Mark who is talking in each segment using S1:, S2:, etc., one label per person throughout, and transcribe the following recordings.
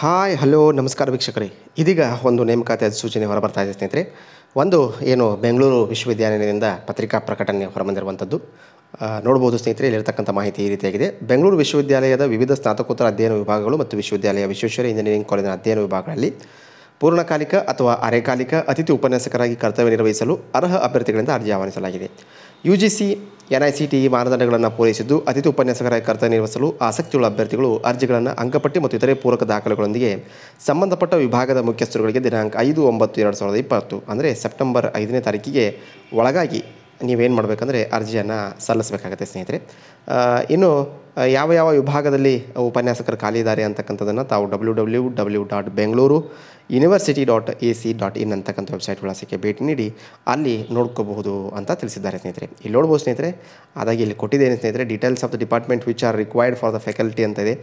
S1: hi hello ನಮಸ್ಕಾರ ವೀಕ್ಷಕರೇ ಇದೀಗ ಒಂದು ನೇಮಕಾತಿ ಅಧಿಸೂಚನೆ ಹೊರಬರ್ತಾ ಇದೆ ಸ್ನೇಹಿತರೆ ಒಂದು ಏನು ಬೆಂಗಳೂರು ವಿಶ್ವವಿದ್ಯಾನಿಲಯದಿಂದ ಪತ್ರಿಕಾ ಪ್ರಕಟಣೆ ಹೊರಬಂದಿರುವಂಥದ್ದು ನೋಡ್ಬೋದು ಸ್ನೇಹಿತರೆ ಇಲ್ಲಿರ್ತಕ್ಕಂಥ ಮಾಹಿತಿ ಈ ರೀತಿಯಾಗಿದೆ ಬೆಂಗಳೂರು ವಿಶ್ವವಿದ್ಯಾಲಯದ ವಿವಿಧ ಸ್ನಾತಕೋತ್ತರ ಅಧ್ಯಯನ ವಿಭಾಗಗಳು ಮತ್ತು ವಿಶ್ವವಿದ್ಯಾಲಯ ವಿಶ್ವೇಶ್ವರ ಇಂಜಿನಿಯರಿಂಗ್ ಕಾಲೇಜಿನ ಅಧ್ಯಯನ ವಿಭಾಗಗಳಲ್ಲಿ ಪೂರ್ಣಕಾಲಿಕ ಅಥವಾ ಅರೆಕಾಲಿಕ ಅತಿಥಿ ಉಪನ್ಯಾಸಕರಾಗಿ ಕರ್ತವ್ಯ ನಿರ್ವಹಿಸಲು ಅರ್ಹ ಅಭ್ಯರ್ಥಿಗಳಿಂದ ಅರ್ಜಿ ಆಹ್ವಾನಿಸಲಾಗಿದೆ U G C N I C T ಮಾನದಂಡಗಳನ್ನು ಪೂರೈಸಿದ್ದು ಅತಿಥಿ ಉಪನ್ಯಾಸಕರಾಗಿ ಕರ್ತವ್ಯ ನಿರ್ವಹಿಸಲು ಆಸಕ್ತಿಯುಳ್ಳ ಅಭ್ಯರ್ಥಿಗಳು ಅರ್ಜಿಗಳನ್ನು ಅಂಕಪಟ್ಟಿ ಮತ್ತು ಇತರೆ ಪೂರಕ ದಾಖಲೆಗಳೊಂದಿಗೆ ಸಂಬಂಧಪಟ್ಟ ವಿಭಾಗದ ಮುಖ್ಯಸ್ಥರುಗಳಿಗೆ ದಿನಾಂಕ ಐದು ಒಂಬತ್ತು ಎರಡು ಸಾವಿರದ ಇಪ್ಪತ್ತು ಅಂದರೆ ಸೆಪ್ಟೆಂಬರ್ ಐದನೇ ತಾರೀಕಿಗೆ ಒಳಗಾಗಿ ನೀವೇನು ಮಾಡಬೇಕಂದ್ರೆ ಅರ್ಜಿಯನ್ನು ಸಲ್ಲಿಸಬೇಕಾಗತ್ತೆ ಸ್ನೇಹಿತರೆ ಇನ್ನು ಯಾವ ಯಾವ ವಿಭಾಗದಲ್ಲಿ ಉಪನ್ಯಾಸಕರು ಖಾಲಿ ಇದ್ದಾರೆ ಅಂತಕ್ಕಂಥದ್ದನ್ನು ತಾವು W W W dot Bengaluru university dot A C dot in ಅಂತಕ್ಕಂಥ ವೆಬ್ಸೈಟ್ ವಿಳಾಸಕ್ಕೆ ಭೇಟಿ ನೀಡಿ ಅಲ್ಲಿ ನೋಡ್ಕೋಬಹುದು ಅಂತ ತಿಳಿಸಿದ್ದಾರೆ ಸ್ನೇಹಿತರೆ ಇಲ್ಲಿ ನೋಡ್ಬೋದು ಸ್ನೇಹಿತರೆ ಅದಾಗಿ ಇಲ್ಲಿ ಕೊಟ್ಟಿದ್ದೇನೆ ಸ್ನೇಹಿತರೆ details of the department which are required for the faculty ಅಂತ ಇದೆ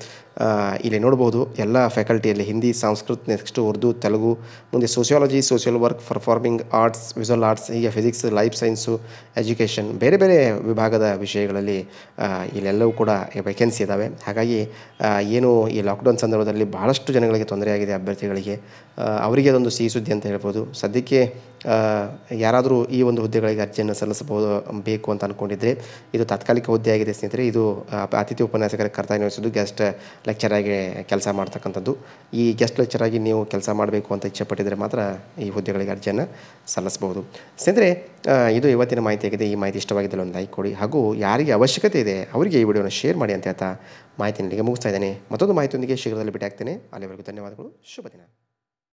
S1: ಇಲ್ಲಿ ನೋಡ್ಬೋದು ಎಲ್ಲ ಫ್ಯಾಕಲ್ಟಿಯಲ್ಲಿ ಹಿಂದಿ ಸಂಸ್ಕೃತ ನೆಕ್ಸ್ಟ್ ಉರ್ದು ತೆಲುಗು ಮುಂದೆ sociology social work performing arts visual arts ಹೀಗೆ ಫಿಸಿಕ್ಸ್ ಲೈಫ್ ಸೈನ್ಸು ಎಜುಕೇಷನ್ ಬೇರೆ ಬೇರೆ ವಿಭಾಗದ ವಿಷಯಗಳಲ್ಲಿ ಇಲ್ಲೆಲ್ಲವೂ ಕೂಡ ವೇಕೆನ್ಸಿ ಇದ್ದಾವೆ ಹಾಗಾಗಿ ಏನು ಈ ಲಾಕ್ಡೌನ್ ಸಂದರ್ಭದಲ್ಲಿ ಬಹಳಷ್ಟು ಜನಗಳಿಗೆ ತೊಂದರೆಯಾಗಿದೆ ಅಭ್ಯರ್ಥಿಗಳಿಗೆ ಅವರಿಗೆ ಅದೊಂದು ಸಿಹಿ ಸುದ್ದಿ ಅಂತ ಹೇಳ್ಬೋದು ಸದ್ಯಕ್ಕೆ ಯಾರಾದರೂ ಈ ಒಂದು ಹುದ್ದೆಗಳಿಗೆ ಅರ್ಜಿಯನ್ನು ಸಲ್ಲಿಸಬಹುದು ಬೇಕು ಅಂತ ಅಂದ್ಕೊಂಡಿದ್ರೆ ಇದು ತಾತ್ಕಾಲಿಕ ಹುದ್ದೆ ಆಗಿದೆ ಸ್ನೇಹಿತರೆ ಇದು ಅತಿಥಿ ಉಪನ್ಯಾಸಕರ ಕರ್ತವ್ಯ ಗೆಸ್ಟ್ ಲೆಕ್ಚರ್ ಆಗಿ ಕೆಲಸ ಮಾಡ್ತಕ್ಕಂಥದ್ದು ಈ ಗೆಸ್ಟ್ ಲೆಕ್ಚರ್ ಆಗಿ ನೀವು ಕೆಲಸ ಮಾಡಬೇಕು ಅಂತ ಇಚ್ಛೆಪಟ್ಟಿದ್ರೆ ಮಾತ್ರ ಈ ಹುದ್ದೆಗಳಿಗೆ ಅರ್ಜಿಯನ್ನು ಸಲ್ಲಿಸಬಹುದು ಸ್ನೇಹಿತರೆ ಇದು ಇವತ್ತಿನ ಮಾಹಿತಿ ಆಗಿದೆ ಈ ಮಾಹಿತಿ ಇಷ್ಟವಾಗಿದ್ದಲ್ಲ ಒಂದು ಲೈಕ್ ಕೊಡಿ ಹಾಗೂ ಯಾರಿಗೆ ಅವಶ್ಯಕತೆ ಇದೆ ಅವರಿಗೆ ಈ ವಿಡಿಯೋನ ಶೇರ್ ಮಾಡಿ ಅಂತ ಹೇಳ್ತಾ ಮಾಹಿತಿ ನಿಮಗೆ ಮುಗಿಸ್ತಾ ಇದ್ದೇನೆ ಮತ್ತೊಂದು ಮಾಹಿತಿಯೊಂದಿಗೆ ಶೀಘ್ರದಲ್ಲಿ ಭೇಟಿ ಅಲ್ಲಿವರೆಗೂ ಧನ್ಯವಾದಗಳು ಶುಭ ದಿನ